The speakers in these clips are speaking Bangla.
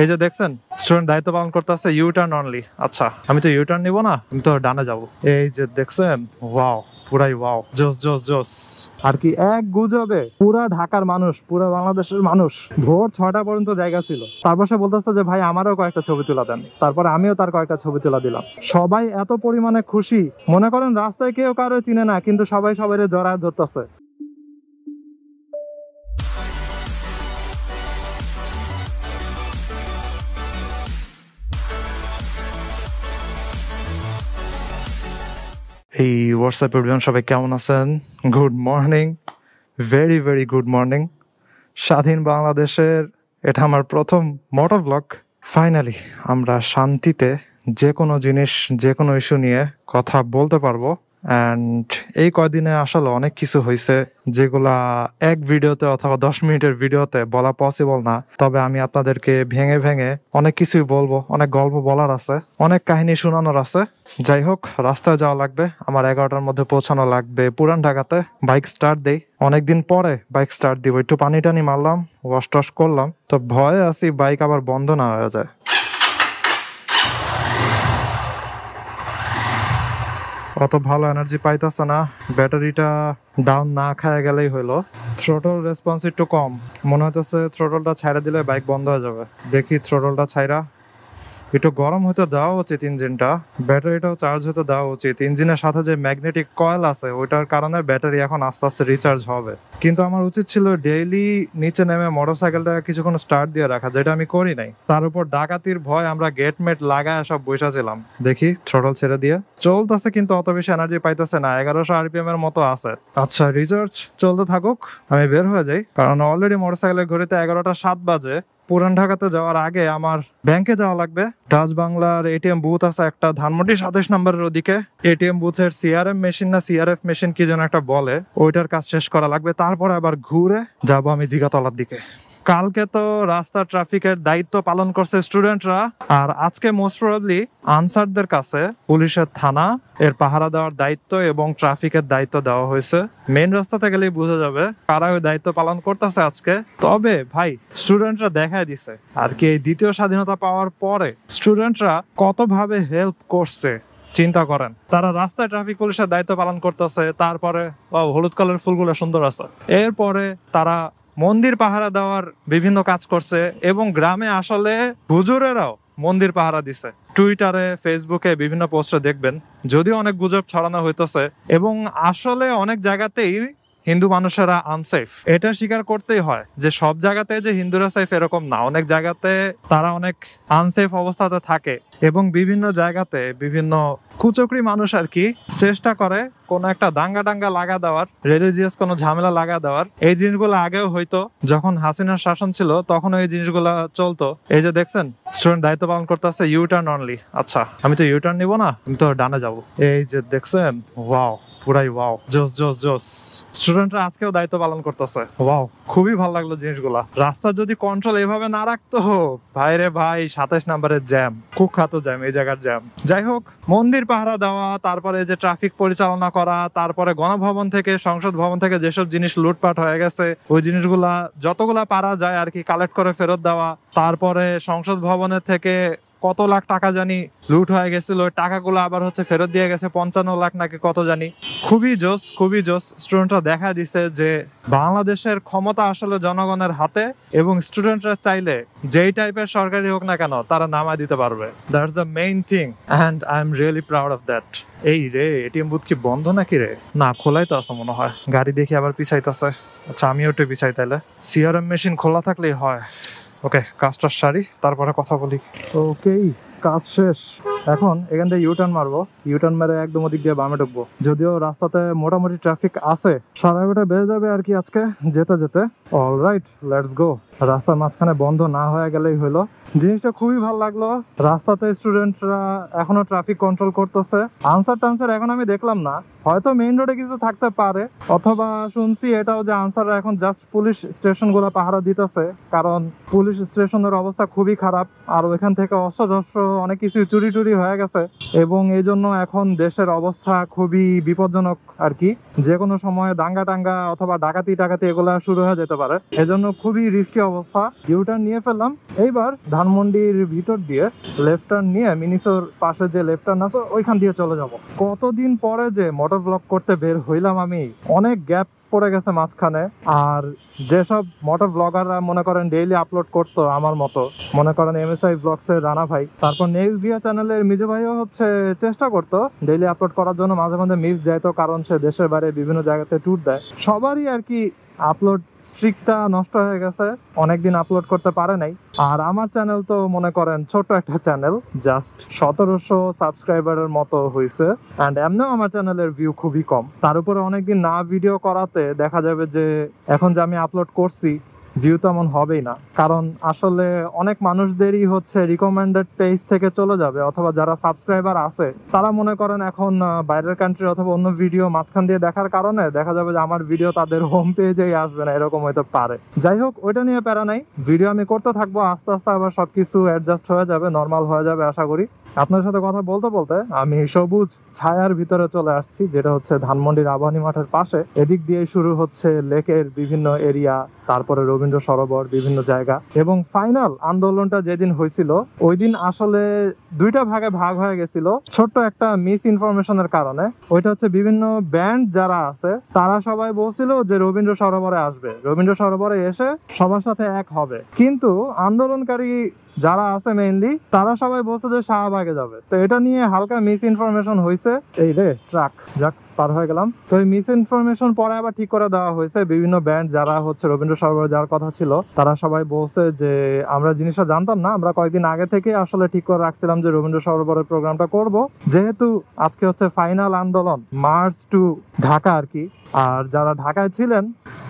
এই যে দেখছেন স্টুডেন্ট দায়িত্ব পালন করতেছে ইউ টার্ন অনলি আচ্ছা আমি তো ইউ টার্ন নিবো না আমি তো ডানে যাবো এই যে দেখছেন ওয়াও পুরাই ওয়াও জোস জোস জোস আর কি এক গুজবে পুরা ঢাকার মানুষ পুরা বাংলাদেশের মানুষ ভোর ছটা পর্যন্ত জায়গা ছিল তারপর সে বলতেছে যে ভাই আমারও কয়েকটা ছবি তোলা দেন তারপরে আমিও তার কয়েকটা ছবি তুলা দিলাম সবাই এত পরিমাণে খুশি মনে করেন রাস্তায় কেউ কারো চিনে না কিন্তু সবাই সবাই জড়ায় ধরতেছে এই হোয়াটসঅ্যাপ এভরিওয়ান সবাই কেমন আছেন good morning very very good morning স্বাধীন বাংলাদেশের এটা আমার প্রথম মোটর ব্লক ফাইনালি আমরা শান্তিতে যে কোনো জিনিস যে কোনো ইস্যু নিয়ে কথা বলতে পারবো অ্যান্ড এই কয়দিনে আসলে অনেক কিছু হয়েছে যেগুলা এক ভিডিওতে অথবা দশ মিনিটের ভিডিওতে বলা পসিবল না তবে আমি আপনাদেরকে ভেঙে ভেঙে অনেক কিছুই বলবো অনেক গল্প বলার আছে অনেক কাহিনী শোনানোর আছে যাই হোক রাস্তায় যাওয়া লাগবে আমার এগারোটার মধ্যে পৌঁছানো লাগবে পুরান ঢাকাতে বাইক স্টার্ট দেই অনেকদিন পরে বাইক স্টার্ট দিব একটু পানি টানি মারলাম ওয়াশ টস করলাম তো ভয়ে আছি বাইক আবার বন্ধ না হয়ে যায় অত ভালো এনার্জি পাইতেছে না ব্যাটারিটা ডাউন না খায় গেলেই হইলো থ্রোটল রেসপন্স একটু কম মনে হইতেছে থ্রোটলটা ছাইড়া দিলে বাইক বন্ধ হয়ে যাবে দেখি থ্রোটলটা ছাইড়া একটু গরম হতে দেওয়া উচিত ইঞ্জিনটা ব্যাটারিটাও চার্জ হতে দেওয়া উচিত ইঞ্জিনের সাথে যে ম্যাগনেটিক কয়েল আছে ওইটার কারণে ব্যাটারি এখন আস্তে আস্তে রিচার্জ হবে কিন্তু আমার উচিত ছিল ডেইলি নিচে নেমে মোটর সাইকেলটা কিছুক্ষণ স্টার্ট দিয়ে রাখা যেটা আমি করি নাই তার উপর ডাকাতির ভয় আমরা গেটমেট লাগায় সব বসেছিলাম দেখি থ্রটল ছেড়ে দিয়ে চলতেছে কিন্তু অত বেশি এনার্জি পাইতেছে না এগারোশো আরপিএম এর মতো আছে আচ্ছা রিচার্জ চলতে থাকুক আমি বের হয়ে যাই কারণ অলরেডি মোটর সাইকেলের ঘড়িতে এগারোটা সাত বাজে পুরান ঢাকাতে যাওয়ার আগে আমার ব্যাংকে যাওয়া লাগবে ডাচ বাংলার এটিএম বুথ আছে একটা ধানমন্ডি সাতাশ নম্বরের ওদিকে এটিএম বুথের সিআরএম মেশিন না সিআরএফ মেশিন কি যেন একটা বলে ওইটার কাজ শেষ করা লাগবে তারপরে আবার ঘুরে যাবো আমি জিগাতলার দিকে কালকে তো রাস্তা ট্রাফিকের দায়িত্ব পালন করছে স্টুডেন্টরা আর আজকে মোস্ট প্রবলি আনসারদের কাছে পুলিশের থানা এর পাহারা দেওয়ার দায়িত্ব এবং ট্রাফিকের দায়িত্ব দেওয়া হয়েছে মেন রাস্তাতে গেলেই বোঝা যাবে কারা ওই দায়িত্ব পালন করতেছে আজকে তবে ভাই স্টুডেন্টরা দেখাই দিছে আর কি এই দ্বিতীয় স্বাধীনতা পাওয়ার পরে স্টুডেন্টরা কতভাবে হেল্প করছে চিন্তা করেন তারা রাস্তায় ট্রাফিক পুলিশের দায়িত্ব পালন করতেছে তারপরে হলুদ কালের ফুলগুলো সুন্দর আছে এরপরে তারা মন্দির পাহারা দেওয়ার বিভিন্ন কাজ করছে এবং গ্রামে আসলে হুজুরেরাও মন্দির পাহারা দিছে টুইটারে ফেসবুকে বিভিন্ন পোস্টে দেখবেন যদিও অনেক গুজব ছড়ানো হইতেছে এবং আসলে অনেক জায়গাতেই হিন্দু মানুষেরা আনসেফ এটা স্বীকার করতেই হয় যে সব জায়গাতে যে হিন্দুরা সেফ এরকম না অনেক জায়গাতে তারা অনেক আনসেফ অবস্থাতে থাকে এবং বিভিন্ন জায়গাতে বিভিন্ন কুচকরি মানুষ আর কি চেষ্টা করে কোন একটা দাঙ্গা ডাঙ্গা লাগা দেওয়ার রিলিজিয়াস কোনো ঝামেলা লাগা দেওয়ার এই জিনিসগুলো আগেও হইতো যখন হাসিনার শাসন ছিল তখন এই জিনিসগুলো চলতো এই যে দেখছেন স্টুডেন্ট দায়িত্ব পালন করতেছে টার্ন অনলি আচ্ছা আমি তো ইউ টার্ন নিবো না আমি তো ডানে যাবো এই যে দেখছেন ওয়াও পুরাই ওয়াও জোস জোস জোস স্টুডেন্টরা আজকেও দায়িত্ব পালন করতেছে ওয়াও খুবই ভালো লাগলো জিনিসগুলা রাস্তা যদি কন্ট্রোল এভাবে না রাখতো ভাইরে ভাই সাতাশ নাম্বারের জ্যাম কুখ্যাত এত জ্যাম এই জায়গার জ্যাম যাই হোক মন্দির পাহারা দেওয়া তারপরে যে ট্রাফিক পরিচালনা করা তারপরে গণভবন থেকে সংসদ ভবন থেকে যেসব জিনিস লুটপাট হয়ে গেছে ওই জিনিসগুলা যতগুলা পারা যায় আর কি কালেক্ট করে ফেরত দেওয়া তারপরে সংসদ ভবনের থেকে কত লাখ টাকা জানি লুট হয়ে গেছিল টাকাগুলো আবার হচ্ছে ফেরত দিয়ে গেছে পঞ্চান্ন লাখ নাকি কত জানি খুবই জোস খুবই জোস স্টুডেন্টরা দেখা দিছে যে বাংলাদেশের ক্ষমতা আসলে জনগণের হাতে এবং স্টুডেন্টরা চাইলে যেই টাইপের সরকারি হোক না কেন তারা নামা দিতে পারবে that's the main thing and I am really proud of that এই রে এটিএম বুথ কি বন্ধ নাকি রে না খোলাই তো আছে মনে হয় গাড়ি দেখি আবার পিছাইতেছে আচ্ছা আমিও একটু পিছাই তাইলে সিআরএম মেশিন খোলা থাকলেই হয় ওকে কাজটার সারি তারপরে কথা বলি ওকেই কাজ শেষ এখন এখান থেকে ইউটার্ন মারবো ইউটার্ন মেরে একদম ওদিক দিয়ে বামে ঢুকবো যদিও রাস্তাতে মোটামুটি ট্রাফিক আছে সারা গোটা বেড়ে যাবে আর কি আজকে যেতে যেতে অল রাইট লেটস গো রাস্তার মাঝখানে বন্ধ না হয়ে গেলেই হলো জিনিসটা খুবই ভালো লাগলো রাস্তাতে স্টুডেন্টরা এখনো ট্রাফিক কন্ট্রোল করতেছে আনসার টানসার এখন আমি দেখলাম না হয়তো মেইন রোডে কিছু থাকতে পারে অথবা শুনছি এটাও যে আনসার এখন জাস্ট পুলিশ স্টেশনগুলো পাহারা দিতেছে কারণ পুলিশ স্টেশনের অবস্থা খুবই খারাপ আর ওইখান থেকে অস্ত্র টস্ত্র অনেক কিছু চুরি টুরি হয়ে গেছে এবং এই জন্য এখন দেশের অবস্থা খুবই বিপজ্জনক আর কি যে কোনো সময় দাঙ্গা টাঙ্গা অথবা ডাকাতি টাকাতি এগুলো শুরু হয়ে যেতে পারে এজন্য খুবই রিস্কি অবস্থা ইউটার্ন নিয়ে ফেললাম এইবার ধানমন্ডির ভিতর দিয়ে লেফটার্ন নিয়ে মিনিসোর পাশে যে লেফটার্ন আছে ওইখান দিয়ে চলে যাব কতদিন পরে যে মোটর ব্লগ করতে বের হইলাম আমি অনেক গ্যাপ পড়ে গেছে মাঝখানে আর যেসব মোটর ব্লগাররা মনে করেন ডেইলি আপলোড করতো আমার মতো মনে করেন এম এস আই রানা ভাই তারপর নেক্সট ভিয়া চ্যানেলের মিজু ভাইও হচ্ছে চেষ্টা করতো ডেইলি আপলোড করার জন্য মাঝে মাঝে মিস যাইতো কারণ সে দেশের বাইরে বিভিন্ন জায়গাতে ট্যুর দেয় সবারই আর কি আপলোড স্ট্রিকটা নষ্ট হয়ে গেছে অনেকদিন আপলোড করতে পারে নাই আর আমার চ্যানেল তো মনে করেন ছোট একটা চ্যানেল জাস্ট সতেরোশো সাবস্ক্রাইবারের মতো হয়েছে অ্যান্ড এমনিও আমার চ্যানেলের ভিউ খুবই কম তার উপরে অনেকদিন না ভিডিও করাতে দেখা যাবে যে এখন যে আমি আপলোড করছি ভিউ তেমন হবেই না কারণ আসলে অনেক মানুষদেরই হচ্ছে রিকমেন্ডেড পেজ থেকে চলে যাবে অথবা যারা সাবস্ক্রাইবার আছে তারা মনে করেন এখন বাইরের কান্ট্রি অথবা অন্য ভিডিও মাঝখান দিয়ে দেখার কারণে দেখা যাবে যে আমার ভিডিও তাদের হোম পেজেই আসবে না এরকম হয়তো পারে যাই হোক ওইটা নিয়ে প্যারা নাই ভিডিও আমি করতে থাকবো আস্তে আস্তে আবার সবকিছু অ্যাডজাস্ট হয়ে যাবে নর্মাল হয়ে যাবে আশা করি আপনার সাথে কথা বলতে বলতে আমি সবুজ ছায়ার ভিতরে চলে আসছি যেটা হচ্ছে ধানমন্ডির আবাহনী মাঠের পাশে এদিক দিয়ে শুরু হচ্ছে লেকের বিভিন্ন এরিয়া তারপরে রবীন্দ্র সরোবর বিভিন্ন জায়গা এবং ফাইনাল আন্দোলনটা যেদিন হয়েছিল ওই দিন আসলে দুইটা ভাগে ভাগ হয়ে গেছিল ছোট্ট একটা মিস ইনফরমেশনের কারণে ওইটা হচ্ছে বিভিন্ন ব্যান্ড যারা আছে তারা সবাই বলছিল যে রবীন্দ্র সরোবরে আসবে রবীন্দ্র সরোবরে এসে সবার সাথে এক হবে কিন্তু আন্দোলনকারী যারা আছে মেইনলি তারা সবাই বলছে যে শাহবাগ আগে যাবে তো এটা নিয়ে হালকা মিস ইনফরমেশন হয়েছে এই রে ট্রাক যাক পার হয়ে গেলাম তো এই মিস ইনফরমেশন পরে আবার ঠিক করে দেওয়া হয়েছে বিভিন্ন ব্যান্ড যারা হচ্ছে রবীন্দ্র সরোবর যাওয়ার কথা ছিল তারা সবাই বলছে যে আমরা জিনিসটা জানতাম না আমরা কয়েকদিন আগে থেকে আসলে ঠিক করে রাখছিলাম যে রবীন্দ্র সরোবরের প্রোগ্রামটা করব যেহেতু আজকে হচ্ছে ফাইনাল আন্দোলন মার্চ টু ঢাকা আর কি আর যারা ঢাকায় ছিলেন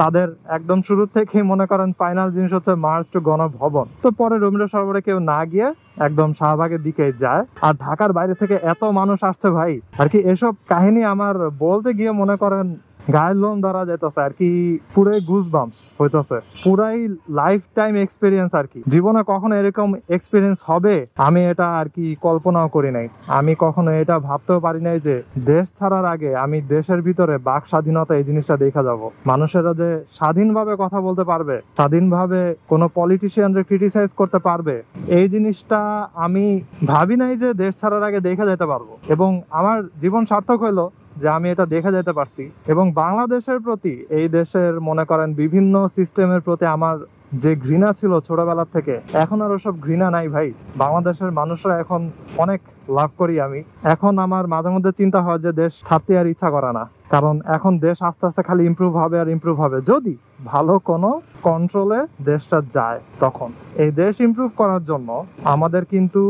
তাদের একদম শুরু থেকে মনে করেন ফাইনাল জিনিস হচ্ছে মার্চ টু গণভবন তো পরে রবীন্দ্র সরোবরে কেউ না গিয়ে একদম শাহবাগের দিকে যায় আর ঢাকার বাইরে থেকে এত মানুষ আসছে ভাই আর কি এসব কাহিনী আমার বলতে গিয়ে মনে করেন গায়ের লোম দ্বারা যেতেছে আর কি পুরাই গুজ বাম্পস হইতেছে পুরাই লাইফ টাইম এক্সপিরিয়েন্স আর কি জীবনে কখনো এরকম এক্সপিরিয়েন্স হবে আমি এটা আর কি কল্পনাও করি নাই আমি কখনো এটা ভাবতেও পারি নাই যে দেশ ছাড়ার আগে আমি দেশের ভিতরে বাক স্বাধীনতা এই জিনিসটা দেখা যাব মানুষেরা যে স্বাধীনভাবে কথা বলতে পারবে স্বাধীনভাবে কোনো পলিটিশিয়ানরে ক্রিটিসাইজ করতে পারবে এই জিনিসটা আমি ভাবি নাই যে দেশ ছাড়ার আগে দেখা যেতে পারবো এবং আমার জীবন সার্থক হলো যে আমি এটা দেখে যেতে পারছি এবং বাংলাদেশের প্রতি এই দেশের মনে করেন বিভিন্ন সিস্টেমের প্রতি আমার যে ঘৃণা ছিল ছোটবেলার থেকে এখন আর ওসব ঘৃণা নাই ভাই বাংলাদেশের মানুষরা এখন অনেক লাভ করি আমি এখন আমার মাঝে মধ্যে চিন্তা হয় যে দেশ ছাড়তে আর ইচ্ছা করে না কারণ এখন দেশ আস্তে আস্তে খালি ইম্প্রুভ হবে আর ইম্প্রুভ হবে যদি ভালো কোনো কন্ট্রোলে দেশটা যায় তখন এই দেশ ইম্প্রুভ করার জন্য আমাদের কিন্তু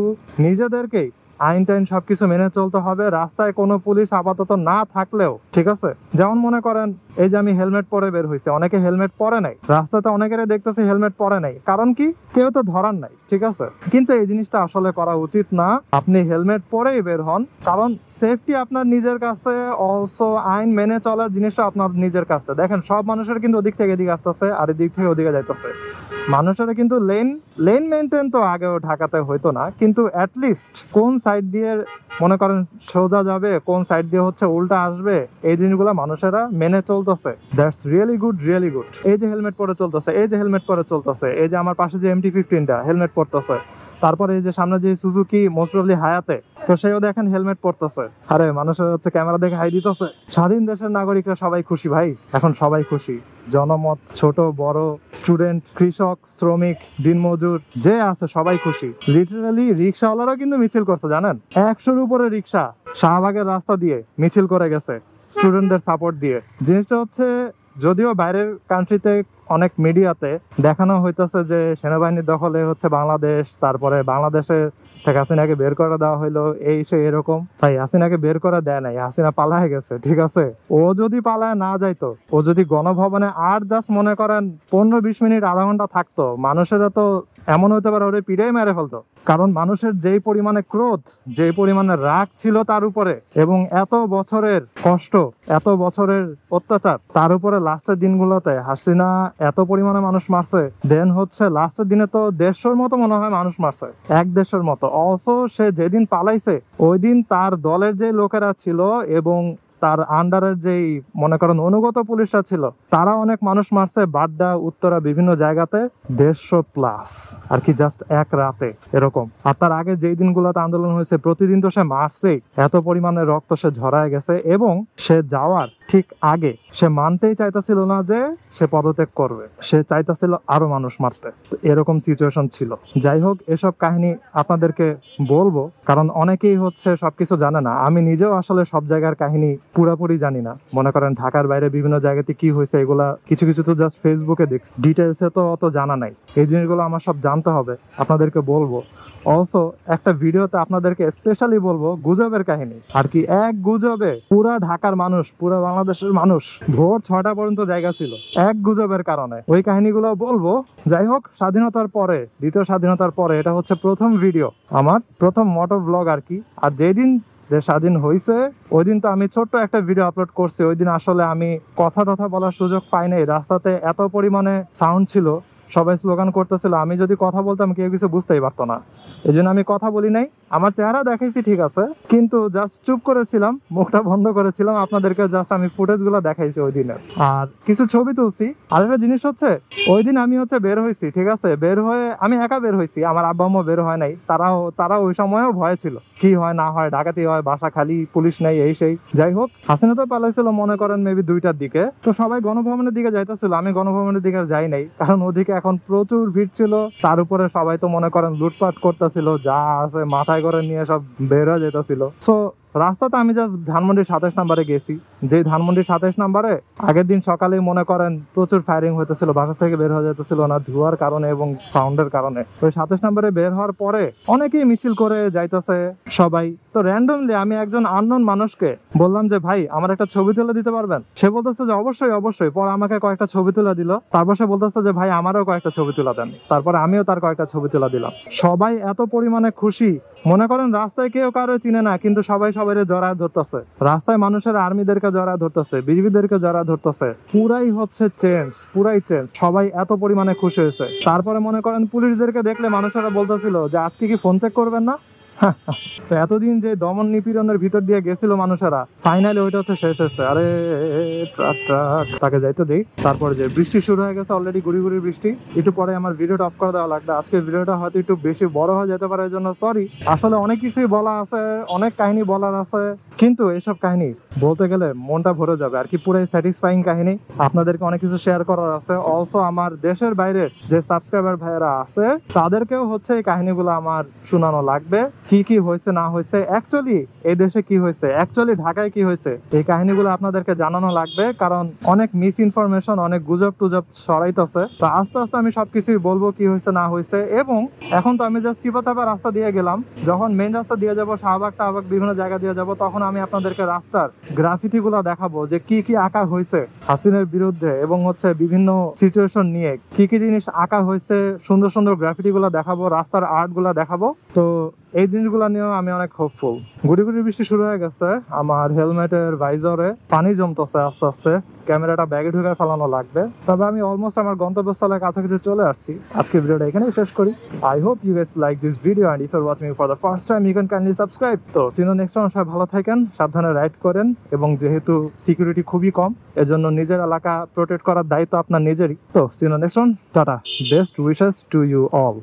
নিজেদেরকেই আইন টাইন সবকিছু মেনে চলতে হবে রাস্তায় কোনো পুলিশ আপাতত না থাকলেও ঠিক আছে যেমন মনে করেন এই যে আমি হেলমেট পরে বের হয়েছে অনেকে হেলমেট পরে নাই রাস্তাতে অনেকেরই দেখতেছি হেলমেট পরে নাই কারণ কি কেউ তো ধরার নাই ঠিক আছে কিন্তু এই জিনিসটা আসলে করা উচিত না আপনি হেলমেট পরেই বের হন কারণ সেফটি আপনার নিজের কাছে অলসো আইন মেনে চলার জিনিসটা আপনার নিজের কাছে দেখেন সব মানুষের কিন্তু ওদিক থেকে এদিকে আসতেছে আর এদিক থেকে ওদিকে যাইতেছে মানুষের কিন্তু লেন লেন মেনটেন তো আগেও ঢাকাতে হইতো না কিন্তু অ্যাটলিস্ট কোন সাইড সাইড দিয়ে মনে করেন সোজা যাবে কোন সাইড দিয়ে হচ্ছে উল্টা আসবে এই জিনিসগুলো মানুষেরা মেনে চলতেছে that's really good really good এই যে হেলমেট পরে চলতেছে এই যে হেলমেট পরে চলতেছে এই যে আমার পাশে যে এমটি ফিফটিনটা হেলমেট পরতেছে তারপরে এই যে সামনে যে সুজুকি মোস্টলি হায়াতে তো সেও দেখেন হেলমেট পরতেছে আরে মানুষের হচ্ছে ক্যামেরা দেখে হাই দিতেছে স্বাধীন দেশের নাগরিকরা সবাই খুশি ভাই এখন সবাই খুশি জনমত ছোট বড় স্টুডেন্ট কৃষক শ্রমিক দিনমজুর যে আছে সবাই খুশি লিটারালি রিক্সাওয়ালারাও কিন্তু মিছিল করছে জানেন একশোর উপরে রিক্সা শাহবাগের রাস্তা দিয়ে মিছিল করে গেছে স্টুডেন্টদের সাপোর্ট দিয়ে জিনিসটা হচ্ছে যদিও বাইরের কান্ট্রিতে অনেক মিডিয়াতে দেখানো হইতেছে যে সেনাবাহিনীর দখলে হচ্ছে বাংলাদেশ তারপরে বাংলাদেশে তাকে হাসিনাকে বের করা দেওয়া হইলো এই সে এরকম ভাই হাসিনাকে বের করা দেয় নাই হাসিনা পালায় গেছে ঠিক আছে ও যদি পালায় না যাইতো ও যদি গণভবনে আর জাস্ট মনে করেন পনেরো বিশ মিনিট আধা ঘন্টা থাকতো মানুষেরা তো এমন হতে পারে ওরে পিড়াই মেরে ফেলতো কারণ মানুষের যেই পরিমাণে ক্রোধ যেই পরিমাণে রাগ ছিল তার উপরে এবং এত বছরের কষ্ট এত বছরের অত্যাচার তার উপরে লাস্টের দিনগুলোতে হাসিনা এত পরিমাণে মানুষ মারছে দেন হচ্ছে লাস্টের দিনে তো দেড়শোর মতো মনে হয় মানুষ মারছে এক দেশের মতো অলসো সে যেদিন পালাইছে ওই দিন তার দলের যে লোকেরা ছিল এবং তার আন্ডারের যেই মনে করেন অনুগত পুলিশরা ছিল তারা অনেক মানুষ মারছে বাড্ডা উত্তরা বিভিন্ন জায়গাতে দেড়শো প্লাস আর কি জাস্ট এক রাতে এরকম আর তার আগে যেই দিনগুলোতে আন্দোলন হয়েছে প্রতিদিন তো সে মারছেই এত পরিমাণে রক্ত সে ঝরায় গেছে এবং সে যাওয়ার ঠিক আগে সে মানতেই চাইতেছিল না যে সে পদত্যাগ করবে সে চাইতেছিল আরো মানুষ মারতে তো এরকম সিচুয়েশন ছিল যাই হোক এসব কাহিনী আপনাদেরকে বলবো কারণ অনেকেই হচ্ছে সবকিছু জানে না আমি নিজেও আসলে সব জায়গার কাহিনী পুরাপুরি জানি না মনে করেন ঢাকার বাইরে বিভিন্ন জায়গাতে কি হয়েছে এগুলা কিছু কিছু তো জাস্ট ফেসবুকে দেখছি ডিটেলসে তো অত জানা নাই এই জিনিসগুলো আমার সব জানতে হবে আপনাদেরকে বলবো অলসো একটা ভিডিওতে আপনাদেরকে স্পেশালি বলবো গুজবের কাহিনী আর কি এক গুজবে পুরা ঢাকার মানুষ পুরা বাংলাদেশের মানুষ ভোর ছটা পর্যন্ত জায়গা ছিল এক গুজবের কারণে ওই কাহিনীগুলো বলবো যাই হোক স্বাধীনতার পরে দ্বিতীয় স্বাধীনতার পরে এটা হচ্ছে প্রথম ভিডিও আমার প্রথম মোটর ব্লগ আর কি আর যেদিন যে স্বাধীন হয়েছে ওই দিন তো আমি ছোট্ট একটা ভিডিও আপলোড করছি ওই দিন আসলে আমি কথা টথা বলার সুযোগ পাইনি রাস্তাতে এত পরিমাণে সাউন্ড ছিল সবাই স্লোগান করতেছিল আমি যদি কথা বলতাম কেউ কিছু বুঝতেই পারতো না এই আমি কথা বলি নাই আমার চেহারা দেখাইছি ঠিক আছে কিন্তু জাস্ট চুপ করেছিলাম মুখটা বন্ধ করেছিলাম আপনাদেরকে জাস্ট আমি ফুটেজগুলো দেখাইছি ওই দিনের আর কিছু ছবি তুলছি আর একটা জিনিস হচ্ছে ওই দিন আমি হচ্ছে বের হয়েছি ঠিক আছে বের হয়ে আমি একা বের হয়েছি আমার আব্বা আম্মা বের হয় নাই তারাও তারা ওই সময়ও ভয় ছিল কি হয় না হয় ডাকাতি হয় বাসা খালি পুলিশ নাই এই সেই যাই হোক হাসিনা তো পালাইছিল মনে করেন মেবি দুইটার দিকে তো সবাই গণভবনের দিকে যাইতেছিল আমি গণভবনের দিকে যাই নাই কারণ ওদিকে এখন প্রচুর ভিড় ছিল তার উপরে সবাই তো মনে করেন লুটপাট করতেছিল যা আছে মাথায় করে নিয়ে সব বের হয়ে যেতেছিল সো রাস্তাতে আমি জাস্ট ধানমন্ডির সাতাশ নাম্বারে গেছি যে ধানমন্ডির সাতাশ নাম্বারে আগের দিন সকালে মনে করেন প্রচুর ফায়ারিং হইতেছিল বাসা থেকে বের হয়ে যেতেছিল না ধোয়ার কারণে এবং সাউন্ডের কারণে তো সাতাশ নাম্বারে বের হওয়ার পরে অনেকেই মিছিল করে যাইতেছে সবাই তো র্যান্ডমলি আমি একজন আননোন মানুষকে বললাম যে ভাই আমার একটা ছবি তুলে দিতে পারবেন সে বলতেছে যে অবশ্যই অবশ্যই পর আমাকে কয়েকটা ছবি তুলে দিল তারপর সে বলতেছে যে ভাই আমারও কয়েকটা ছবি তুলে দেন তারপর আমিও তার কয়েকটা ছবি তুলে দিলাম সবাই এত পরিমাণে খুশি মনে করেন রাস্তায় কেউ কারো চিনে না কিন্তু সবাই সবাই জড়া ধরতেছে রাস্তায় মানুষের আর্মিদেরকে জড়া ধরতেছে বিজেপিদেরকে জড়া ধরতেছে পুরাই হচ্ছে চেঞ্জ পুরাই চেঞ্জ সবাই এত পরিমাণে খুশি হয়েছে তারপরে মনে করেন পুলিশদেরকে দেখলে মানুষেরা বলতেছিল যে আজকে কি ফোন চেক করবেন না তো এতদিন যে দমন নিপীড়নের ভিতর দিয়ে গেছিল মানুষেরা ফাইনালি ওইটা হচ্ছে শেষ হচ্ছে আরে ট্রাক ট্রাক তাকে যাইতে দিই তারপরে যে বৃষ্টি শুরু হয়ে গেছে অলরেডি গুড়ি গুড়ি বৃষ্টি একটু পরে আমার ভিডিওটা অফ করে দেওয়া লাগবে আজকের ভিডিওটা হয়তো একটু বেশি বড় হয়ে যেতে পারে এই জন্য সরি আসলে অনেক কিছুই বলা আছে অনেক কাহিনী বলার আছে কিন্তু এসব কাহিনী বলতে গেলে মনটা ভরে যাবে আর কি পুরো স্যাটিসফাইং কাহিনী আপনাদেরকে অনেক কিছু শেয়ার করার আছে অলসো আমার দেশের বাইরে যে সাবস্ক্রাইবার ভাইয়েরা আছে তাদেরকেও হচ্ছে এই কাহিনীগুলো আমার শোনানো লাগবে কি কি হয়েছে না হয়েছে অ্যাকচুয়ালি এই দেশে কি হয়েছে অ্যাকচুয়ালি ঢাকায় কি হয়েছে এই কাহিনীগুলো আপনাদেরকে জানানো লাগবে কারণ অনেক মিস ইনফরমেশন অনেক গুজব টুজব ছড়াইতেছে তো আস্তে আস্তে আমি সবকিছুই বলবো কি হয়েছে না হয়েছে এবং এখন তো আমি জাস্ট চিপাচাপা রাস্তা দিয়ে গেলাম যখন মেন রাস্তা দিয়ে যাবো শাহবাগ টাহবাগ বিভিন্ন জায়গা দিয়ে যাবো তখন আমি আপনাদেরকে রাস্তার গ্রাফিটি দেখাবো যে কি কি আঁকা হয়েছে হাসিনের বিরুদ্ধে এবং হচ্ছে বিভিন্ন সিচুয়েশন নিয়ে কি কি জিনিস আঁকা হয়েছে সুন্দর সুন্দর গ্রাফিটি দেখাবো রাস্তার আর্ট দেখাবো তো এই জিনিসগুলো নিয়েও আমি অনেক হোপফুল গুড়ি গুড়ি বৃষ্টি শুরু হয়ে গেছে আমার হেলমেটের ভাইজরে পানি জমতেছে আস্তে আস্তে ক্যামেরাটা ব্যাগে ঢুকে ফেলানো লাগবে তবে আমি অলমোস্ট আমার গন্তব্যস্থলের কাছাকাছি চলে আসছি আজকে ভিডিওটা এখানে শেষ করি I hope you guess like this video and if you watching for the first time you can kindly subscribe তো সিনো নেক্সট টাইম সবাই ভালো থাকেন সাবধানে রাইড করেন এবং যেহেতু সিকিউরিটি খুবই কম এজন্য নিজের এলাকা প্রোটেক্ট করার দায়িত্ব আপনার নিজেরই তো সিনো next tata best wishes to you all